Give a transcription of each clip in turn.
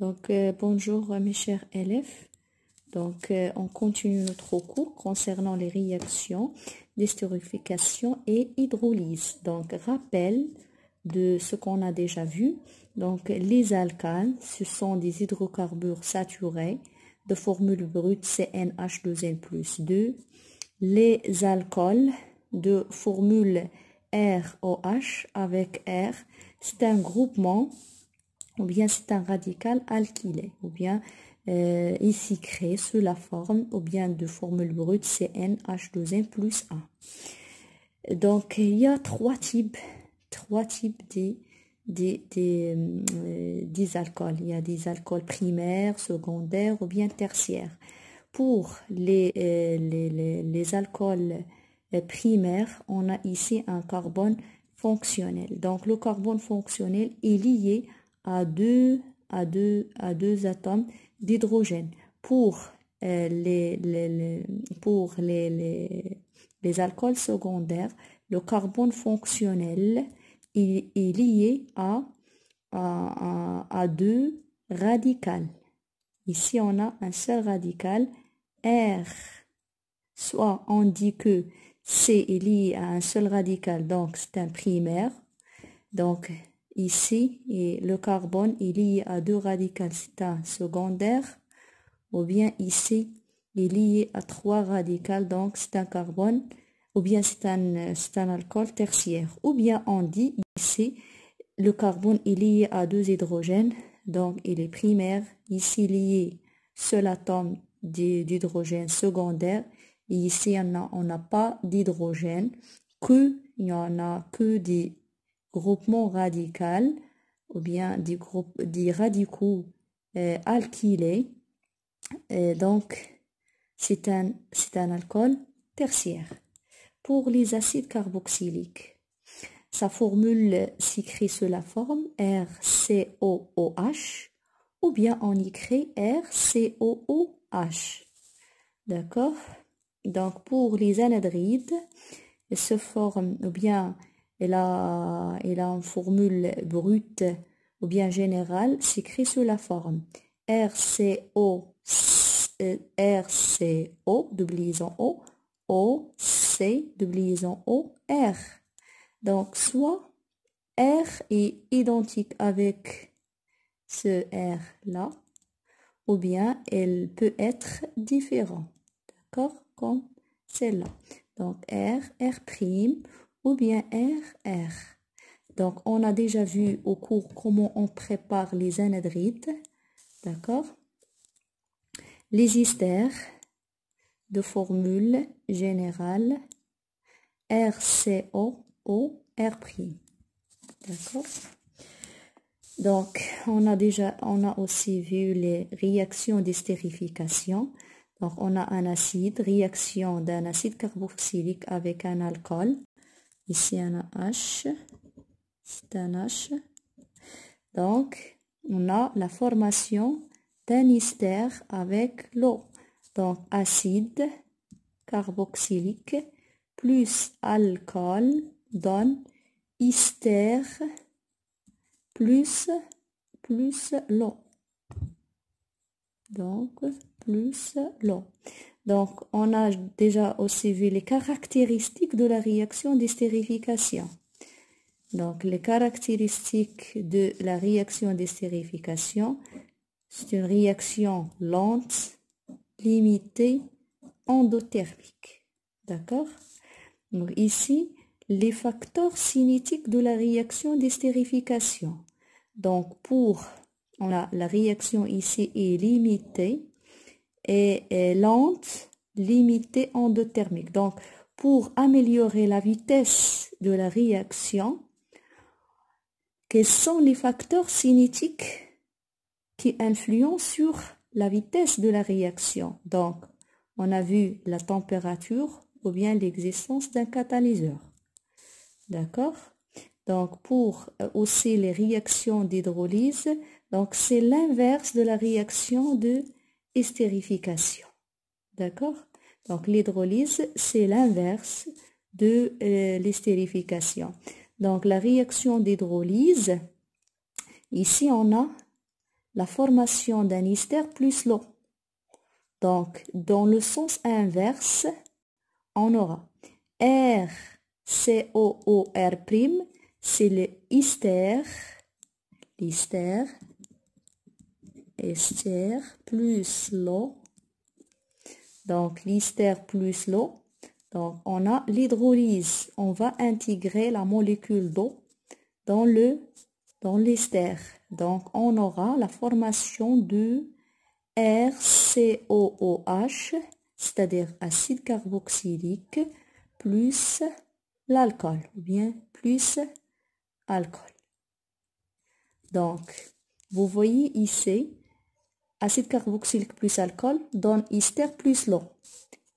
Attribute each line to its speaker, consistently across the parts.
Speaker 1: Donc, euh, bonjour euh, mes chers élèves. Donc, euh, on continue notre cours concernant les réactions d'estérification et hydrolyse. Donc, rappel de ce qu'on a déjà vu. Donc, les alcanes, ce sont des hydrocarbures saturés de formule brute CnH2n 2. Les alcools de formule ROH avec R, c'est un groupement ou bien c'est un radical alkylé, ou bien euh, ici créé sous la forme, ou bien de formule brute CnH2n plus 1 Donc il y a trois types, trois types des, euh, des, alcools. Il y a des alcools primaires, secondaires ou bien tertiaires. Pour les, euh, les, les, alcools primaires, on a ici un carbone fonctionnel. Donc le carbone fonctionnel est lié à deux, à deux, à deux atomes d'hydrogène. Pour, euh, les, pour les, les, alcools secondaires, le carbone fonctionnel est, est lié à, à, à deux radicales. Ici, on a un seul radical, R. Soit on dit que C est lié à un seul radical, donc c'est un primaire. Donc, ici et le carbone est lié à deux radicales un secondaire. ou bien ici il est lié à trois radicales donc c'est un carbone ou bien c'est un, alcool tertiaire ou bien on dit ici le carbone est lié à deux hydrogènes donc il est primaire ici lié seul atome d'hydrogène secondaire et ici on n'a pas d'hydrogène que il n'y en a que des groupement radical ou bien des, groupes, radicaux euh, alkylés. Euh, donc, c'est un, alcool tertiaire. Pour les acides carboxyliques, sa formule s'écrit sous la forme RCOOH ou bien on y écrit RCOOH. D'accord Donc, pour les anhydrides, se forme ou bien et a une formule brute ou bien générale, s'écrit sous la forme RCO, RCO, C, O, O, C, en O, R. Donc, soit R est identique avec ce R-là, ou bien elle peut être différente, d'accord, comme celle-là. Donc, R, R', ou bien RR. Donc, on a déjà vu au cours comment on prépare les anhydrides, d'accord Les esters de formule générale RCO R'. D'accord Donc, on a déjà, on a aussi vu les réactions d'estérification. Donc, on a un acide, réaction d'un acide carboxylique avec un alcool. Ici, on a H. C'est un H. Donc, on a la formation d'un hystère avec l'eau. Donc, acide carboxylique plus alcool donne hystère plus, plus l'eau. Donc, plus l'eau. Donc, on a déjà aussi vu les caractéristiques de la réaction d'estérification. Donc, les caractéristiques de la réaction d'estérification, c'est une réaction lente, limitée, endothermique. D'accord Donc, ici, les facteurs cinétiques de la réaction d'estérification. Donc, pour on a, la réaction ici est limitée, est, lente, limitée en Donc, pour améliorer la vitesse de la réaction, quels sont les facteurs cinétiques qui influent sur la vitesse de la réaction Donc, on a vu la température ou bien l'existence d'un catalyseur. D'accord Donc, pour euh, aussi les réactions d'hydrolyse, donc c'est l'inverse de la réaction de estérification. D'accord Donc l'hydrolyse, c'est l'inverse de euh, l'estérification. Donc la réaction d'hydrolyse, ici on a la formation d'un ester plus l'eau. Donc dans le sens inverse, on aura R c'est le hystère, l'hystère ester plus l'eau. Donc, l'ester plus l'eau. Donc, on a l'hydrolyse. On va intégrer la molécule d'eau dans le dans l'ester. Donc, on aura la formation de RCOOH, c'est-à-dire acide carboxylique, plus l'alcool, ou bien plus alcool. Donc, vous voyez ici, acide carboxylique plus alcool donne ester plus l'eau.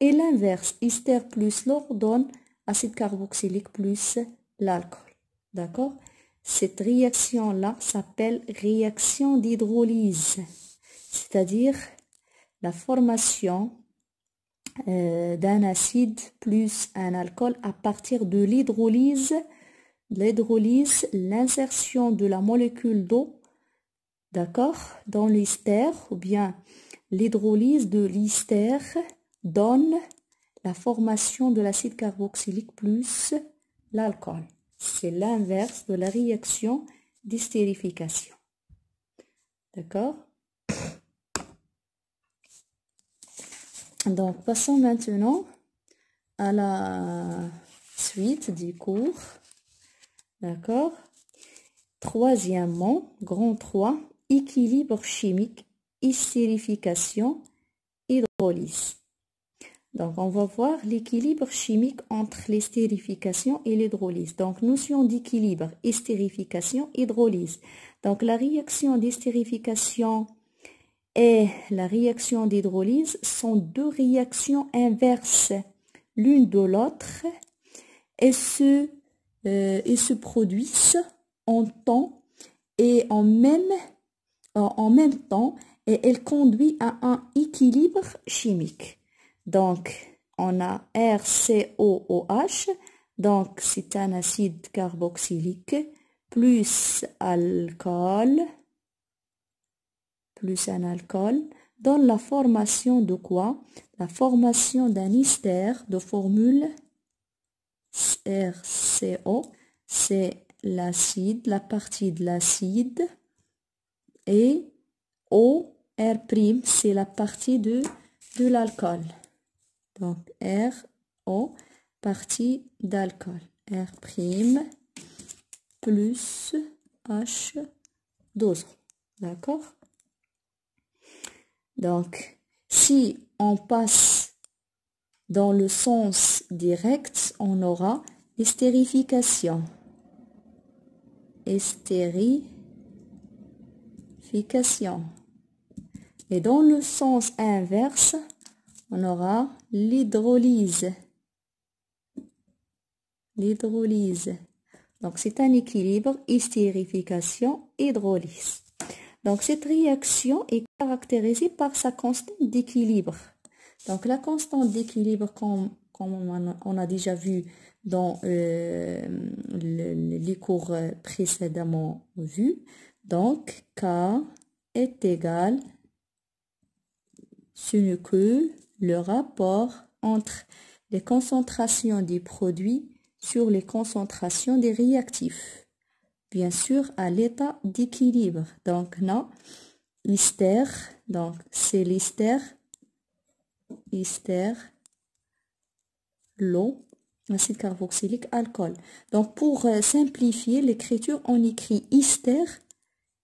Speaker 1: Et l'inverse, ester plus l'eau donne acide carboxylique plus l'alcool. D'accord Cette réaction-là s'appelle réaction d'hydrolyse, c'est-à-dire la formation euh, d'un acide plus un alcool à partir de l'hydrolyse, l'hydrolyse, l'insertion de la molécule d'eau D'accord Dans l'hystère, ou bien l'hydrolyse de l'ester donne la formation de l'acide carboxylique plus l'alcool. C'est l'inverse de la réaction d'hystérification. D'accord Donc, passons maintenant à la suite du cours. D'accord Troisièmement, grand 3, équilibre chimique, estérification, hydrolyse. Donc, on va voir l'équilibre chimique entre l'estérification et l'hydrolyse. Donc, notion d'équilibre, estérification, hydrolyse. Donc, la réaction d'estérification et la réaction d'hydrolyse sont deux réactions inverses l'une de l'autre et, se, euh, et se produisent en temps et en même temps en même temps et elle conduit à un équilibre chimique. Donc, on a RCOOH, donc c'est un acide carboxylique, plus alcool, plus un alcool, dans la formation de quoi La formation d'un ester de formule RCO, c'est l'acide, la partie de l'acide et O, R', c'est la partie de, de l'alcool. Donc R, O, partie d'alcool. R' plus H dose. D'accord Donc, si on passe dans le sens direct, on aura estérification. Et dans le sens inverse, on aura l'hydrolyse. L'hydrolyse. Donc c'est un équilibre hystérification-hydrolyse. Donc cette réaction est caractérisée par sa constante d'équilibre. Donc la constante d'équilibre, comme, on a déjà vu dans euh, les cours précédemment vus, donc, K est égal, ce que le rapport entre les concentrations des produits sur les concentrations des réactifs. Bien sûr, à l'état d'équilibre. Donc, non, hystère, donc c'est l'hystère, hystère, l'eau, acide carboxylique, alcool. Donc, pour euh, simplifier l'écriture, on écrit hystère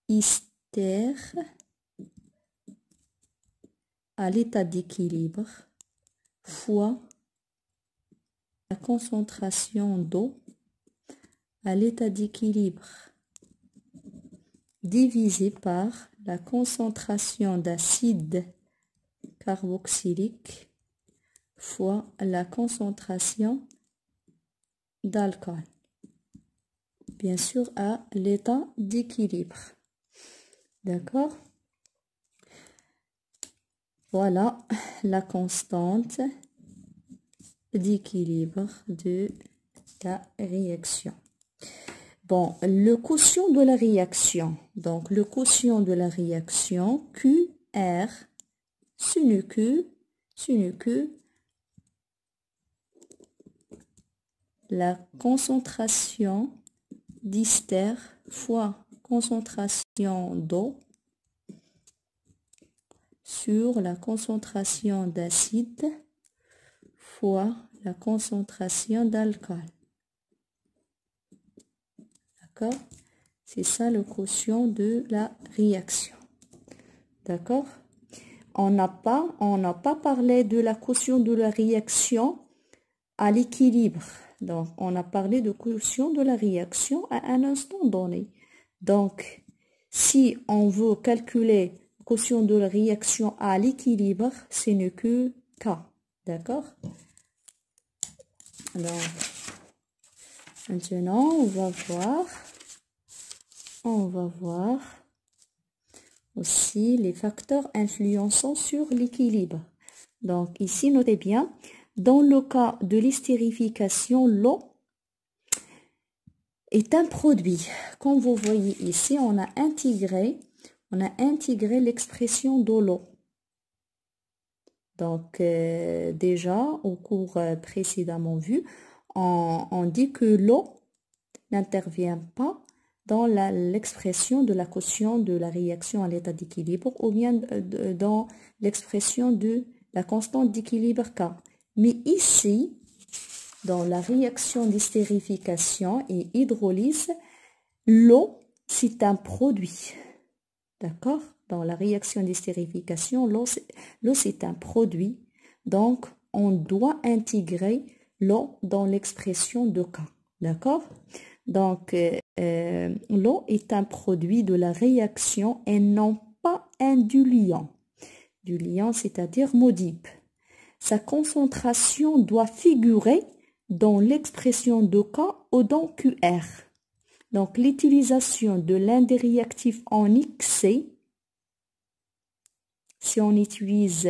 Speaker 1: hystère à l'état d'équilibre fois la concentration d'eau à l'état d'équilibre divisé par la concentration d'acide carboxylique fois la concentration d'alcool, bien sûr à l'état d'équilibre. D'accord Voilà la constante d'équilibre de la réaction. Bon, le quotient de la réaction. Donc, le quotient de la réaction QR ce Q, la concentration d'ester fois concentration d'eau sur la concentration d'acide fois la concentration d'alcool. D'accord C'est ça le quotient de la réaction. D'accord On n'a pas, pas parlé de la quotient de la réaction à l'équilibre. Donc, on a parlé de quotient de la réaction à un instant donné. Donc, si on veut calculer la quotient de la réaction à l'équilibre, ce n'est que K. D'accord Alors, maintenant, on va voir. On va voir aussi les facteurs influençant sur l'équilibre. Donc, ici, notez bien, dans le cas de l'hystérification, l'eau est un produit. Comme vous voyez ici, on a intégré, on a intégré l'expression Donc euh, déjà, au cours euh, précédemment vu, on, dit que l'eau n'intervient pas dans l'expression de la quotient de la réaction à l'état d'équilibre ou bien euh, dans l'expression de la constante d'équilibre K. Mais ici, dans la réaction d'estérification et hydrolyse, l'eau, c'est un produit. D'accord Dans la réaction d'estérification, l'eau, c'est un produit. Donc, on doit intégrer l'eau dans l'expression de K. D'accord Donc, euh, euh, l'eau est un produit de la réaction et non pas un du Du liant, c'est-à-dire modipe. Sa concentration doit figurer dans l'expression de K ou dans QR. Donc l'utilisation de l'un des réactifs en XC, si on utilise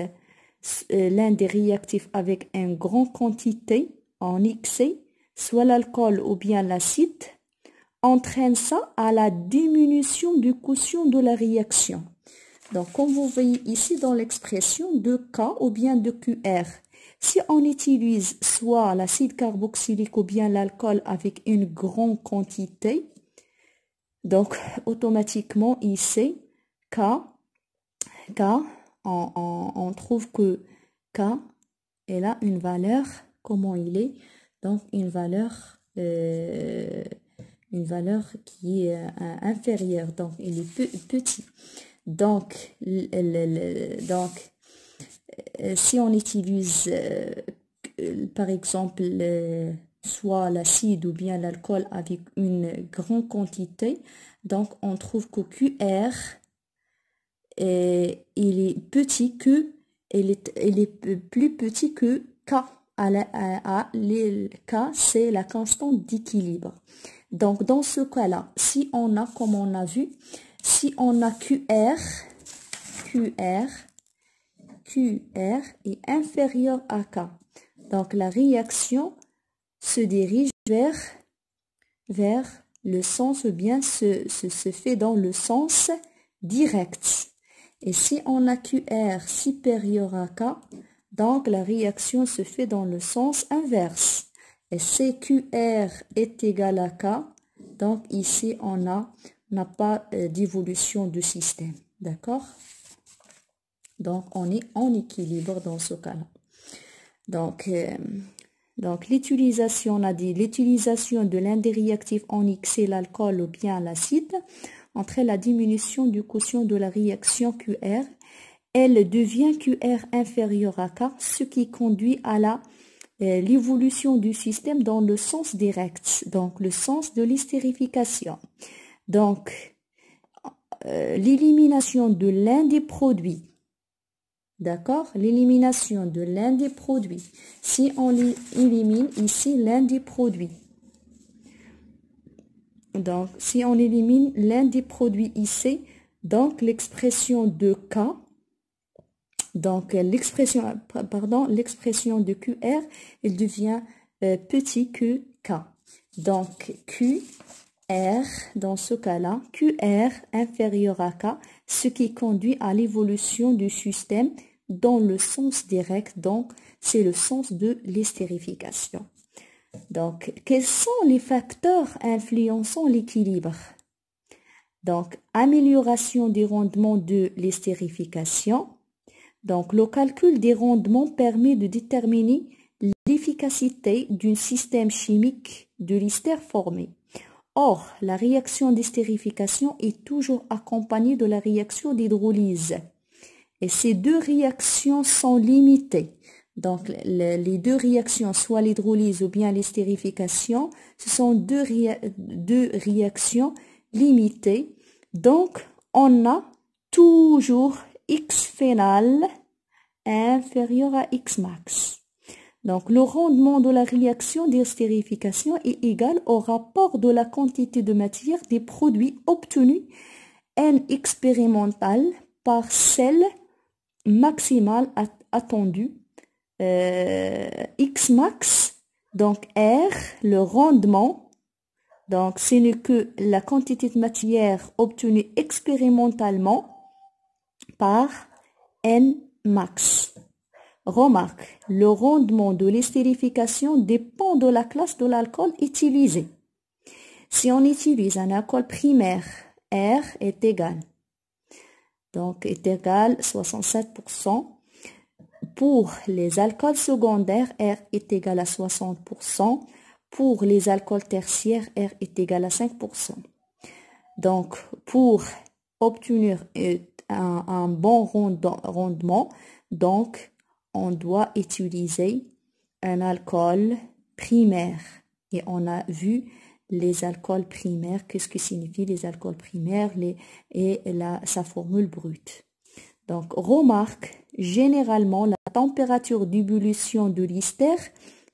Speaker 1: euh, l'un des réactifs avec une grande quantité en XC, soit l'alcool ou bien l'acide, entraîne ça à la diminution du quotient de la réaction. Donc, comme vous voyez ici dans l'expression de K ou bien de QR, si on utilise soit l'acide carboxylique ou bien l'alcool avec une grande quantité, donc automatiquement ici, K, K on, trouve que K, elle a une valeur, comment il est Donc une valeur, euh, une valeur qui est euh, inférieure, donc il est petit. Donc, donc euh, si on utilise euh, euh, par exemple soit l'acide ou bien l'alcool avec une grande quantité, donc on trouve que QR il est petit que est, plus petit que K. K, c'est la constante d'équilibre. Donc, dans ce cas-là, si on a, comme on a vu, si on a QR, QR, QR est inférieur à K. Donc la réaction se dirige vers, vers le sens ou bien se, se, fait dans le sens direct. Et si on a QR supérieur à K, donc la réaction se fait dans le sens inverse. Et si QR est égal à K, donc ici on n'a pas euh, d'évolution du système. D'accord donc, on est en équilibre dans ce cas-là. Donc, euh, donc l'utilisation, on a dit, l'utilisation de l'un des réactifs en X, l'alcool ou bien l'acide, entraîne la diminution du quotient de la réaction QR. Elle devient QR inférieure à K, ce qui conduit à la euh, l'évolution du système dans le sens direct, donc le sens de l'hystérification. Donc, euh, l'élimination de l'un des produits D'accord L'élimination de l'un des produits. Si on élimine ici l'un des produits. Donc, si on élimine l'un des produits ici, donc l'expression de K, donc euh, l'expression, pardon, l'expression de QR, elle devient euh, petit que K. Donc, qr, dans ce cas-là, QR inférieur à K, ce qui conduit à l'évolution du système dans le sens direct, donc c'est le sens de l'estérification. Donc, quels sont les facteurs influençant l'équilibre Donc, amélioration des rendements de l'estérification. Donc, le calcul des rendements permet de déterminer l'efficacité d'un système chimique de l'hystère formé. Or, la réaction d'estérification est toujours accompagnée de la réaction d'hydrolyse. Et ces deux réactions sont limitées. Donc, les deux réactions, soit l'hydrolyse ou bien l'estérification, ce sont deux, réactions limitées. Donc, on a toujours X final inférieur à X max. Donc, le rendement de la réaction d'estérification est égal au rapport de la quantité de matière des produits obtenus N expérimental par celle maximale attendu, euh, X max, donc R, le rendement, donc ce n'est que la quantité de matière obtenue expérimentalement par N max. Remarque, le rendement de l'estérification dépend de la classe de l'alcool utilisé. Si on utilise un alcool primaire, R est égal donc est égal à 67%. Pour les alcools secondaires, R est égal à 60%. Pour les alcools tertiaires, R est égal à 5%. Donc, pour obtenir un, bon rendement, donc, on doit utiliser un alcool primaire. Et on a vu les alcools primaires, qu'est-ce que signifient les alcools primaires les, et la, sa formule brute. Donc, remarque, généralement, la température d'ébullition de l'ester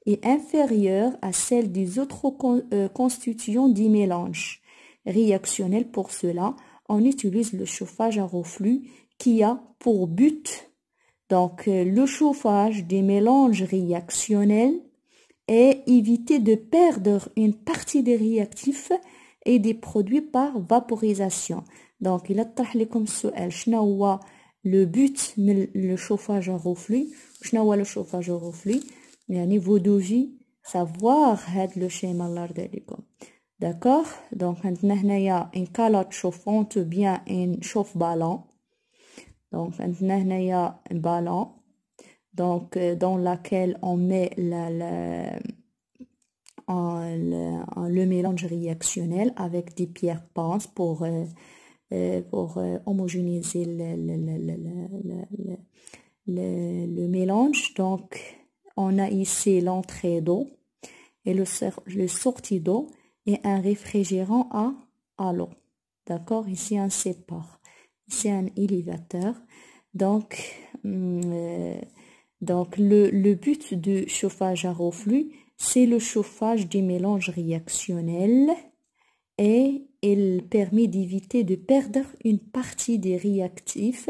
Speaker 1: est inférieure à celle des autres euh, constituants du mélange. Réactionnel pour cela, on utilise le chauffage à reflux qui a pour but donc euh, le chauffage des mélanges réactionnels et éviter de perdre une partie des réactifs et des produits par vaporisation. Donc, il a comme le but le chauffage à reflux, le chauffage à reflux, niveau de vie savoir être le schéma D'accord Donc, maintenant, il une calotte chauffante ou bien un chauffe-ballon. Donc, maintenant, il un ballon donc euh, dans laquelle on met le, mélange réactionnel avec des pierres penses pour, pour homogénéiser le, mélange. Donc, on a ici l'entrée d'eau et le, le sortie d'eau et un réfrigérant à, à l'eau. D'accord Ici, un séparateur. Ici, un élévateur. Donc, hum, euh, donc le, but du chauffage à reflux, c'est le chauffage des mélanges réactionnels et il permet d'éviter de perdre une partie des réactifs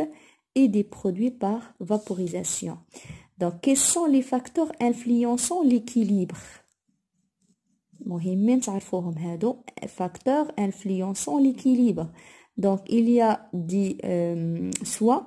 Speaker 1: et des produits par vaporisation. Donc, quels sont les facteurs influençant l'équilibre facteurs influençant l'équilibre. Donc, il y a des, soins. Euh, soit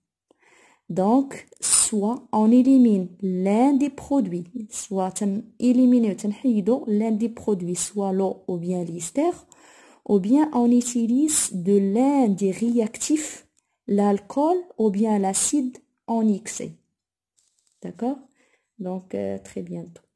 Speaker 1: Donc, soit on élimine l'un des produits, soit on élimine l'un des produits, soit l'eau ou bien l'istère, ou bien on utilise de l'un des réactifs, l'alcool ou bien l'acide en excès. D'accord Donc, euh, très bientôt.